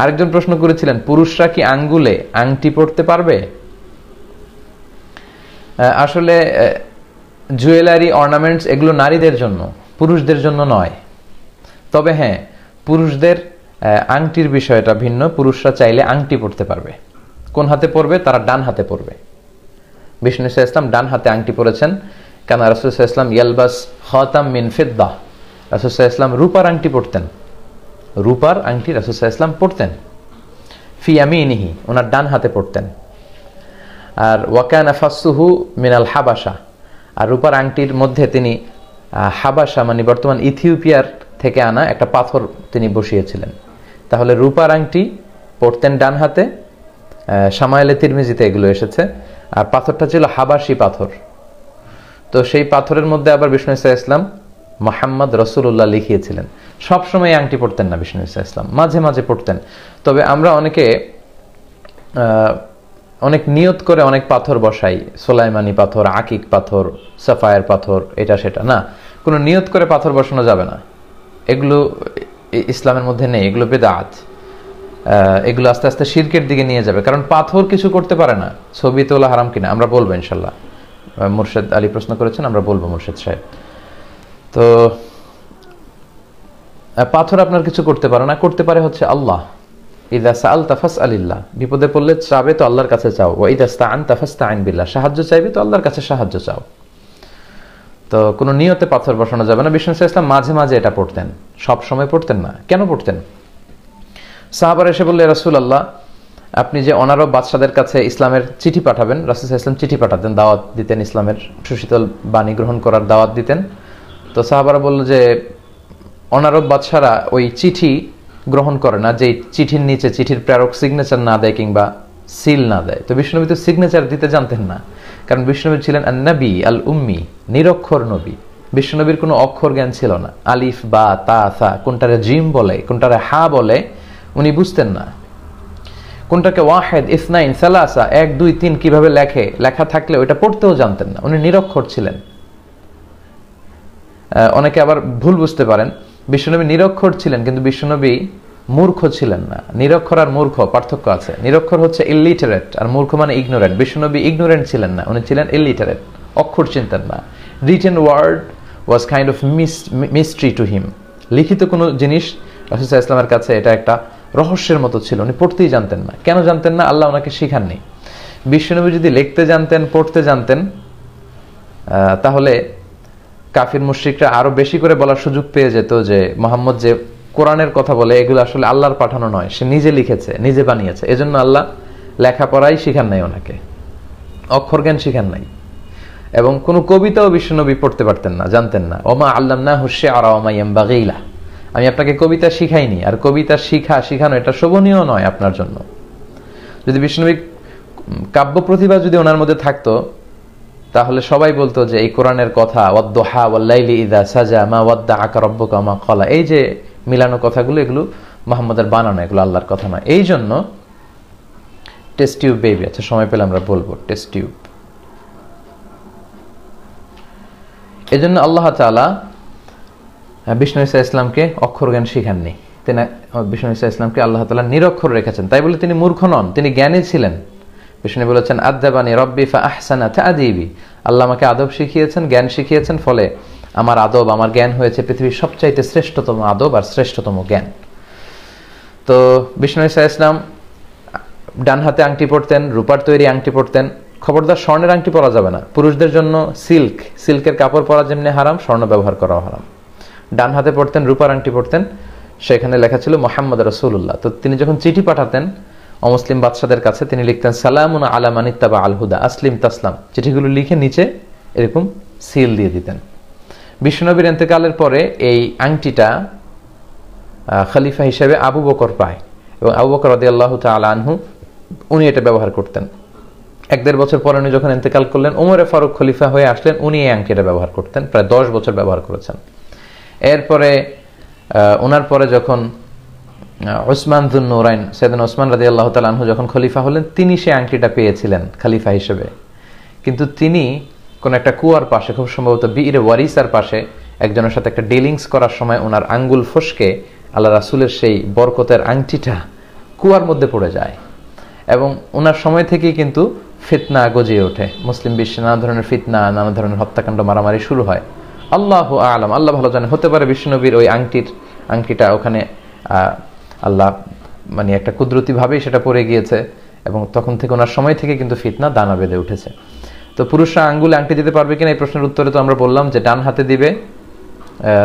আরেকজন প্রশ্ন করেছিলেন পুরুষরা কি আঙ্গুলে আংটি পড়তে পারবে আসলে জুয়েলারি অর্নামেন্টস এগুলো নারীদের জন্য পুরুষদের জন্য নয় তবে হ্যাঁ পুরুষদের আংটির বিষয়টা ভিন্ন পুরুষরা চাইলে আংটি পড়তে পারবে কোন হাতে পড়বে তারা ডান হাতে পড়বে বিষ্ণু ইসলাম ডান হাতে আংটি পরেছেন কেন রাসুল ইসলাম ইয়ালবাস হতাম মিন ফিদ্দা রাসুল ইসলাম রূপার আংটি পড়তেন রূপার আংটি রাসুসাহ ইসলাম পড়তেন ফি আমি ইনিহি ওনার ডান হাতে পড়তেন আর ওয়াকান আফাসুহু মিনাল হাবাসা আর রূপার আংটির মধ্যে তিনি হাবাসা মানে বর্তমান ইথিওপিয়ার থেকে আনা একটা পাথর তিনি বসিয়েছিলেন তাহলে রূপার আংটি পড়তেন ডান হাতে সামায়েলে তিরমিজিতে এগুলো এসেছে আর পাথরটা ছিল হাবাসি পাথর তো সেই পাথরের মধ্যে আবার বিষ্ণু ইসলাম মোহাম্মদ রসুল্লাহ লিখিয়েছিলেন সবসময় আংটি পড়তেন না বিষ্ণু ইসা ইসলাম মাঝে মাঝে পড়তেন তবে আমরা অনেকে অনেক নিয়ত করে অনেক পাথর বসাই সোলাইমানি পাথর আকিক পাথর সাফায়ের পাথর এটা সেটা না কোনো নিয়ত করে পাথর বসানো যাবে না এগুলো ইসলামের মধ্যে নেই এগুলো বেদাত এগুলো আস্তে আস্তে শিরকের দিকে নিয়ে যাবে কারণ পাথর কিছু করতে পারে না ছবি তোলা হারাম কিনা আমরা বলবো ইনশাল্লাহ মুর্শেদ আলী প্রশ্ন করেছেন আমরা বলবো মুর্শেদ সাহেব তো পাথর আপনার কিছু করতে পারে না করতে পারে হচ্ছে আল্লাহ ইদা সাল তাফাস আলিল্লাহ বিপদে পড়লে চাবে তো আল্লাহর কাছে চাও ও ইদা আন তাফাস তাইন বিল্লাহ সাহায্য চাইবে তো আল্লাহর কাছে সাহায্য চাও তো কোনো নিয়তে পাথর বসানো যাবে না বিষ্ণু ইসলাম মাঝে মাঝে এটা পড়তেন সব সময় পড়তেন না কেন পড়তেন সাহাবার এসে বললে রাসুল আল্লাহ আপনি যে অনারব বাদশাদের কাছে ইসলামের চিঠি পাঠাবেন রাসুল ইসলাম চিঠি পাঠাতেন দাওয়াত দিতেন ইসলামের সুশীতল বাণী গ্রহণ করার দাওয়াত দিতেন তো সাহাবারা বলল যে অনারব বাদশারা ওই চিঠি গ্রহণ করে না যে চিঠির নিচে চিঠির প্রেরক সিগনেচার না দেয় কিংবা সিল না দেয় তো বিষ্ণুনবী তো সিগনেচার দিতে জানতেন না কারণ বিষ্ণুনবী ছিলেন নবী আল উম্মি নিরক্ষর নবী বিষ্ণুনবীর কোনো অক্ষর জ্ঞান ছিল না আলিফ বা তা সা কোনটারে জিম বলে কোনটারে হা বলে উনি বুঝতেন না কোনটাকে ওয়াহেদ ইসনাইন সালাসা এক দুই তিন কিভাবে লেখে লেখা থাকলে ওইটা পড়তেও জানতেন না উনি নিরক্ষর ছিলেন অনেকে আবার ভুল বুঝতে পারেন বিশ্বনবী নিরক্ষর ছিলেন কিন্তু বিশ্বনবী মূর্খ ছিলেন না নিরক্ষর আর মূর্খ পার্থক্য আছে নিরক্ষর হচ্ছে ইলিটারেট আর মূর্খ মানে ইগনোরেন্ট বিশ্বনবী ইগনোরেন্ট ছিলেন না উনি ছিলেন ইলিটারেট অক্ষর চিনতেন না written word was kind of miss mystery to him লিখিত কোনো জিনিস রাসুসা ইসলামের কাছে এটা একটা রহস্যের মতো ছিল উনি পড়তেই জানতেন না কেন জানতেন না আল্লাহ ওনাকে শিখাননি বিশ্বনবী যদি লিখতে জানতেন পড়তে জানতেন তাহলে কাফির মুশ্রিকরা আরো বেশি করে বলার সুযোগ পেয়ে যেত যে মোহাম্মদ যে কোরআনের কথা বলে এগুলো আসলে আল্লাহর পাঠানো নয় সে নিজে লিখেছে নিজে বানিয়েছে এজন্য আল্লাহ লেখাপড়াই শিখান নাই ওনাকে অক্ষর জ্ঞান শিখান নাই এবং কোনো কবিতাও বিশ্বনবী পড়তে পারতেন না জানতেন না ওমা আল্লাহ না হুসে আর আমি আপনাকে কবিতা শিখাইনি আর কবিতা শিখা শিখানো এটা শোভনীয় নয় আপনার জন্য যদি বিশ্বনবী কাব্য প্রতিভা যদি ওনার মধ্যে থাকতো তাহলে সবাই বলতো যে এই কোরআনের কথা ওয়াদ্দোহা ওয়াল্লাইলি ইদা সাজা মা ওয়াদ্দা আকা রব্বকা মা কলা এই যে মিলানো কথাগুলো এগুলো মোহাম্মদের বানানো এগুলো আল্লাহর কথা না এই জন্য টেস্ট টিউব বেবি আচ্ছা সময় পেলে আমরা বলবো টেস্ট টিউব এই জন্য আল্লাহ তালা বিষ্ণু ইসা ইসলামকে অক্ষর জ্ঞান শিখাননি তিনি বিষ্ণু ইসা ইসলামকে আল্লাহ তালা নিরক্ষর রেখেছেন তাই বলে তিনি মূর্খ নন তিনি জ্ঞানী ছিলেন বিষ্ণু বলেছেন আদাবানি রব্বি ফা আহসানা আদিবি আল্লাহ আমাকে আদব শিখিয়েছেন জ্ঞান শিখিয়েছেন ফলে আমার আদব আমার জ্ঞান হয়েছে পৃথিবীর সবচাইতে শ্রেষ্ঠতম আদব আর শ্রেষ্ঠতম জ্ঞান তো বিষ্ণু ইসা ইসলাম ডান হাতে আংটি পড়তেন রূপার তৈরি আংটি পড়তেন খবরদার স্বর্ণের আংটি পরা যাবে না পুরুষদের জন্য সিল্ক সিল্কের কাপড় পরা যেমনি হারাম স্বর্ণ ব্যবহার করাও হারাম ডান হাতে পড়তেন রূপার আংটি পড়তেন সেখানে লেখা ছিল মোহাম্মদ রসুল্লাহ তো তিনি যখন চিঠি পাঠাতেন অমুসলিম বাদশাদের কাছে তিনি লিখতেন সালামুন আল আলহুদা আসলিম তাসলাম চিঠিগুলো লিখে নিচে এরকম সিল দিয়ে দিতেন বিশ্বনবীর এন্তেকালের পরে এই আংটিটা খালিফা হিসেবে আবু বকর পায় এবং আবু বকর রদি আল্লাহ আনহু উনি এটা ব্যবহার করতেন এক দেড় বছর পরে উনি যখন এন্তেকাল করলেন উমরে ফারুক খলিফা হয়ে আসলেন উনি এই আংটিটা ব্যবহার করতেন প্রায় দশ বছর ব্যবহার করেছেন এরপরে ওনার পরে যখন ওসমান জুন্নুরাইন সেদিন ওসমান রাজি আল্লাহ তালু যখন খলিফা হলেন তিনি সেই আংটিটা পেয়েছিলেন খলিফা হিসেবে কিন্তু তিনি কোন একটা কুয়ার পাশে খুব সম্ভবত বীর ওয়ারিসার পাশে একজনের সাথে একটা ডিলিংস করার সময় ওনার আঙ্গুল ফসকে আল্লাহ রাসুলের সেই বরকতের আংটিটা কুয়ার মধ্যে পড়ে যায় এবং ওনার সময় থেকেই কিন্তু ফিতনা গজিয়ে ওঠে মুসলিম বিশ্বে নানা ধরনের ফিতনা নানা ধরনের হত্যাকাণ্ড মারামারি শুরু হয় আল্লাহ আলম আল্লাহ ভালো জানে হতে পারে বিষ্ণুনবীর ওই আংটির আংটিটা ওখানে আল্লাহ মানে একটা কুদরতিভাবেই সেটা পড়ে গিয়েছে এবং তখন থেকে ওনার সময় থেকে কিন্তু ফিতনা দানা বেঁধে উঠেছে তো পুরুষরা আঙ্গুল আংটি দিতে পারবে কিনা এই প্রশ্নের উত্তরে তো আমরা বললাম যে ডান হাতে দিবে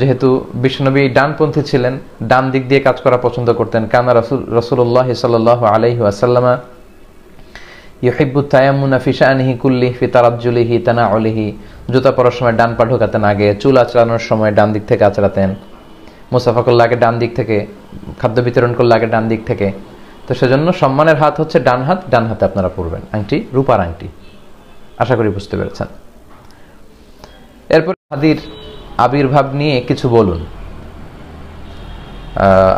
যেহেতু বিশ্বনবী ডানপন্থী ছিলেন ডান দিক দিয়ে কাজ করা পছন্দ করতেন কানা রসুল রসুল্লাহ সাল আলহি আসাল্লামা জুতা পরার সময় ডান পা ঢোকাতেন আগে চুল আচড়ানোর সময় ডান দিক থেকে আচড়াতেন মুসাফা করলে আগে ডান দিক থেকে খাদ্য বিতরণ করলে আগে ডান দিক থেকে তো সেজন্য সম্মানের হাত হচ্ছে ডান হাত ডান হাতে আপনারা পড়বেন আংটি রূপার আংটি আশা করি বুঝতে পেরেছেন এরপর হাদির আবির্ভাব নিয়ে কিছু বলুন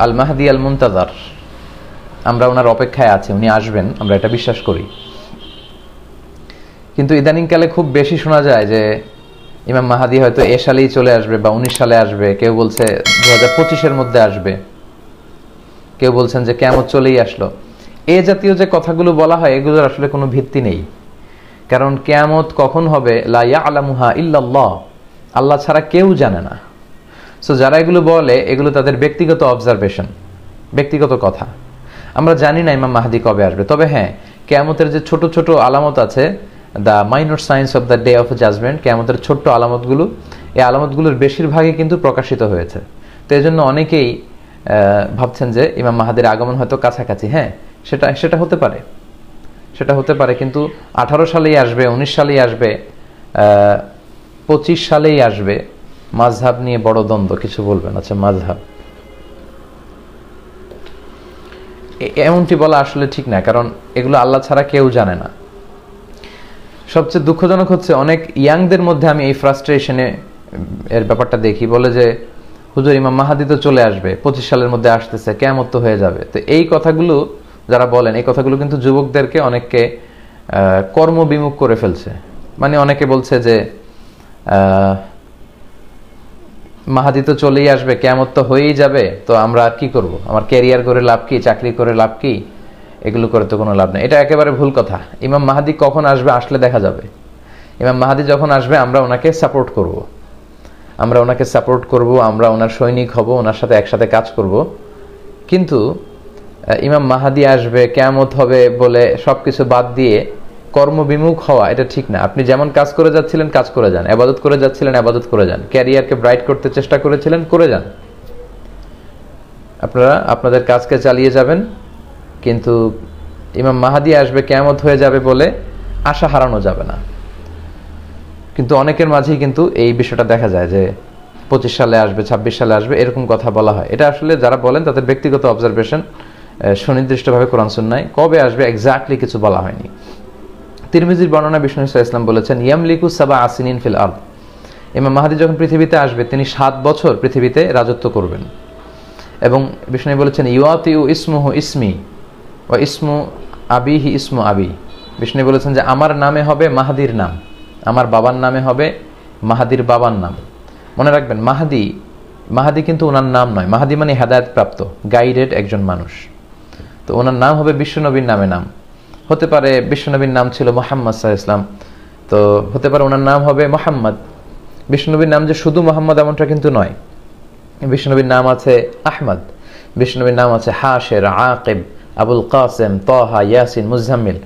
আল মাহাদি আল মুমতাজার আমরা ওনার অপেক্ষায় আছি উনি আসবেন আমরা এটা বিশ্বাস করি কিন্তু ইদানিংকালে খুব বেশি শোনা যায় যে ইমাম মাহাদি হয়তো এ সালেই চলে আসবে বা উনিশ সালে আসবে কেউ বলছে দু হাজার পঁচিশের মধ্যে আসবে কেউ বলছেন যে কেমন চলেই আসলো এ জাতীয় যে কথাগুলো বলা হয় এগুলোর আসলে কোনো ভিত্তি নেই কারণ কেয়ামত কখন হবে লাইয়া আলামুহা ইল্লাল্লাহ আল্লাহ ছাড়া কেউ জানে না সো যারা এগুলো বলে এগুলো তাদের ব্যক্তিগত অবজারভেশন ব্যক্তিগত কথা আমরা জানি না ইমাম মাহাদি কবে আসবে তবে হ্যাঁ কেয়ামতের যে ছোট ছোট আলামত আছে the minor signs of the day of judgement কে আমাদের ছোট্ট আলামতগুলো এই আলামতগুলোর বেশিরভাগই কিন্তু প্রকাশিত হয়েছে তো এই জন্য অনেকেই ভাবছেন যে ইমাম মাহাদের আগমন হয়তো কাছাকাছি হ্যাঁ সেটা সেটা হতে পারে সেটা হতে পারে কিন্তু আঠারো সালেই আসবে উনিশ সালেই আসবে পঁচিশ সালেই আসবে মাঝহাব নিয়ে বড় দ্বন্দ্ব কিছু বলবেন আচ্ছা মাঝহাব এমনটি বলা আসলে ঠিক না কারণ এগুলো আল্লাহ ছাড়া কেউ জানে না সবচেয়ে দুঃখজনক হচ্ছে অনেক ইয়াংদের মধ্যে আমি এই ফ্রাস্ট্রেশনে এর ব্যাপারটা দেখি বলে যে হুজুর ইমাম মাহাদি তো চলে আসবে পঁচিশ সালের মধ্যে আসতেছে কেমত হয়ে যাবে তো এই কথাগুলো যারা বলেন এই কথাগুলো কিন্তু যুবকদেরকে অনেককে কর্মবিমুখ করে ফেলছে মানে অনেকে বলছে যে মাহাদি তো চলেই আসবে কেমত তো হয়েই যাবে তো আমরা আর কি করব আমার ক্যারিয়ার করে লাভ কি চাকরি করে লাভ কি এগুলো করে তো কোনো লাভ নেই এটা একেবারে ভুল কথা ইমাম মাহাদি কখন আসবে আসলে দেখা যাবে ইমাম মাহাদি যখন আসবে আমরা ওনাকে সাপোর্ট করব। আমরা ওনাকে সাপোর্ট করব আমরা ওনার সৈনিক হব ওনার সাথে একসাথে কাজ করব কিন্তু ইমাম মাহাদি আসবে কেমত হবে বলে সব কিছু বাদ দিয়ে কর্মবিমুখ হওয়া এটা ঠিক না আপনি যেমন কাজ করে যাচ্ছিলেন কাজ করে যান আবাদত করে যাচ্ছিলেন আবাদত করে যান ক্যারিয়ারকে ব্রাইট করতে চেষ্টা করেছিলেন করে যান আপনারা আপনাদের কাজকে চালিয়ে যাবেন কিন্তু ইমাম মাহাদি আসবে কেমত হয়ে যাবে বলে আশা হারানো যাবে না কিন্তু অনেকের মাঝেই কিন্তু এই বিষয়টা দেখা যায় যে পঁচিশ সালে আসবে ছাব্বিশ সালে আসবে এরকম কথা বলা হয় এটা আসলে যারা বলেন তাদের ব্যক্তিগত অবজারভেশন সুনির্দিষ্টভাবে কোরআন সুন্নায় কবে আসবে এক্স্যাক্টলি কিছু বলা হয়নি তিরমিজির বর্ণনা বিষ্ণু ইসলাম বলেছেন ইয়ামলিকু সাবা আসিনিন ফিল আল ইমাম মাহাদি যখন পৃথিবীতে আসবে তিনি সাত বছর পৃথিবীতে রাজত্ব করবেন এবং বিষ্ণু বলেছেন ইউআতি ইসমুহ ইসমি ও ইসমু আবি হি ইসমু আবি বিষ্ণু বলেছেন যে আমার নামে হবে মাহাদির নাম আমার বাবার নামে হবে মাহাদির বাবার নাম মনে রাখবেন মাহাদি মাহাদি কিন্তু ওনার নাম নয় মাহাদি মানে হেদায়তপ্রাপ্ত গাইডেড একজন মানুষ তো ওনার নাম হবে বিশ্বনবীর নামে নাম হতে পারে বিশ্বনবীর নাম ছিল মোহাম্মদ সাহা ইসলাম তো হতে পারে ওনার নাম হবে মোহাম্মদ বিষ্ণুনবীর নাম যে শুধু মোহাম্মদ এমনটা কিন্তু নয় বিষ্ণুনবীর নাম আছে আহমদ বিষ্ণুনবীর নাম আছে হাশের আকিব আবুল কাসেম তহা ইয়াসিন মুজাম্মিল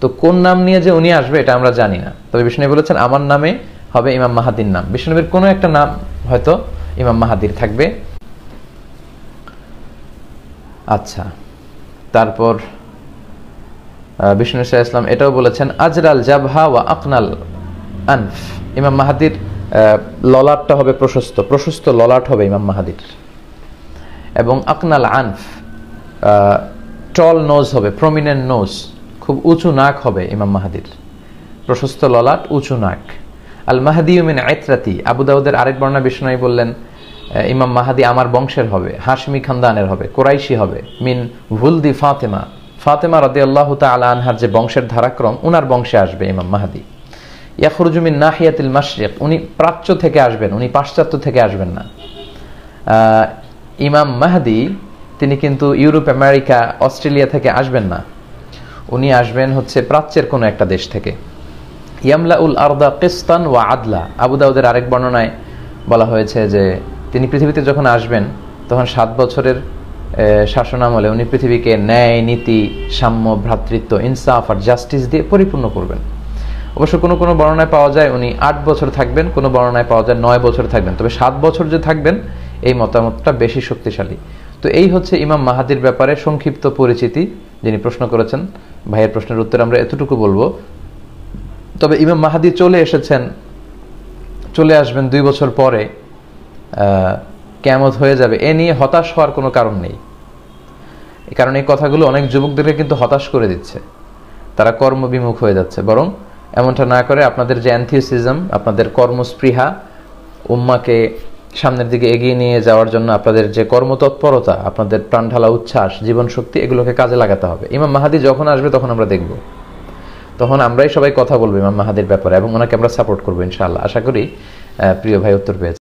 তো কোন নাম নিয়ে যে উনি আসবে এটা আমরা জানি না তবে বিষ্ণু বলেছেন আমার নামে হবে ইমাম মাহাদির নাম বিষ্ণুবীর কোনো একটা নাম হয়তো ইমাম মাহাদির থাকবে আচ্ছা তারপর বিষ্ণু শাহ ইসলাম এটাও বলেছেন আজরাল জাবহা ওয়া আকনাল আনফ ইমাম মাহাদির ললাটটা হবে প্রশস্ত প্রশস্ত ললাট হবে ইমাম মাহাদির এবং আকনাল আনফ টল নোজ হবে প্রমিনেন্ট নোজ খুব উঁচু নাক হবে ইমাম মাহাদির প্রশস্ত ললাট উঁচু নাক আল মাহাদি ইউমিন আয়তরাতি আবুদাউদের আরেক বর্ণা বিষ্ণাই বললেন ইমাম মাহাদি আমার বংশের হবে হাশমি খানদানের হবে কোরাইশি হবে মিন ভুলদি ফাতেমা ফাতেমা রদে আল্লাহ আলা আনহার যে বংশের ধারাক্রম উনার বংশে আসবে ইমাম মাহাদি ইয়াখরুজুমিন নাহিয়াতিল মাশরিক উনি প্রাচ্য থেকে আসবেন উনি পাশ্চাত্য থেকে আসবেন না ইমাম মাহাদি তিনি কিন্তু ইউরোপ আমেরিকা অস্ট্রেলিয়া থেকে আসবেন না উনি আসবেন হচ্ছে প্রাচ্যের কোনো একটা দেশ থেকে ইয়ামলা উল আরদা কিস্তান ওয়া আদলা আবুদাউদের আরেক বর্ণনায় বলা হয়েছে যে তিনি পৃথিবীতে যখন আসবেন তখন সাত বছরের শাসন আমলে উনি পৃথিবীকে ন্যায় নীতি সাম্য ভ্রাতৃত্ব ইনসাফ আর জাস্টিস দিয়ে পরিপূর্ণ করবেন অবশ্য কোনো কোনো বর্ণনায় পাওয়া যায় উনি আট বছর থাকবেন কোনো বর্ণনায় পাওয়া যায় নয় বছর থাকবেন তবে সাত বছর যে থাকবেন এই মতামতটা বেশি শক্তিশালী তো এই হচ্ছে ইমাম মাহাদির ব্যাপারে সংক্ষিপ্ত পরিচিতি যিনি প্রশ্ন করেছেন ভাইয়ের প্রশ্নের উত্তর আমরা এতটুকু বলবো তবে ইমাম মাহাদি চলে এসেছেন চলে আসবেন দুই বছর পরে কেমত হয়ে যাবে এ নিয়ে হতাশ হওয়ার কোনো কারণ নেই কারণ এই কথাগুলো অনেক যুবকদেরকে কিন্তু হতাশ করে দিচ্ছে তারা কর্মবিমুখ হয়ে যাচ্ছে বরং এমনটা না করে আপনাদের যে অ্যান্থিওসিজম আপনাদের কর্মস্পৃহা উম্মাকে সামনের দিকে এগিয়ে নিয়ে যাওয়ার জন্য আপনাদের যে কর্মতৎপরতা আপনাদের ঢালা উচ্ছ্বাস জীবনশক্তি এগুলোকে কাজে লাগাতে হবে ইমাম মাহাদি যখন আসবে তখন আমরা দেখব তখন আমরাই সবাই কথা বলবো ইমাম মাহাদির ব্যাপারে এবং ওনাকে আমরা সাপোর্ট করবো ইনশাআল্লাহ আশা করি প্রিয় ভাই উত্তর পেয়েছে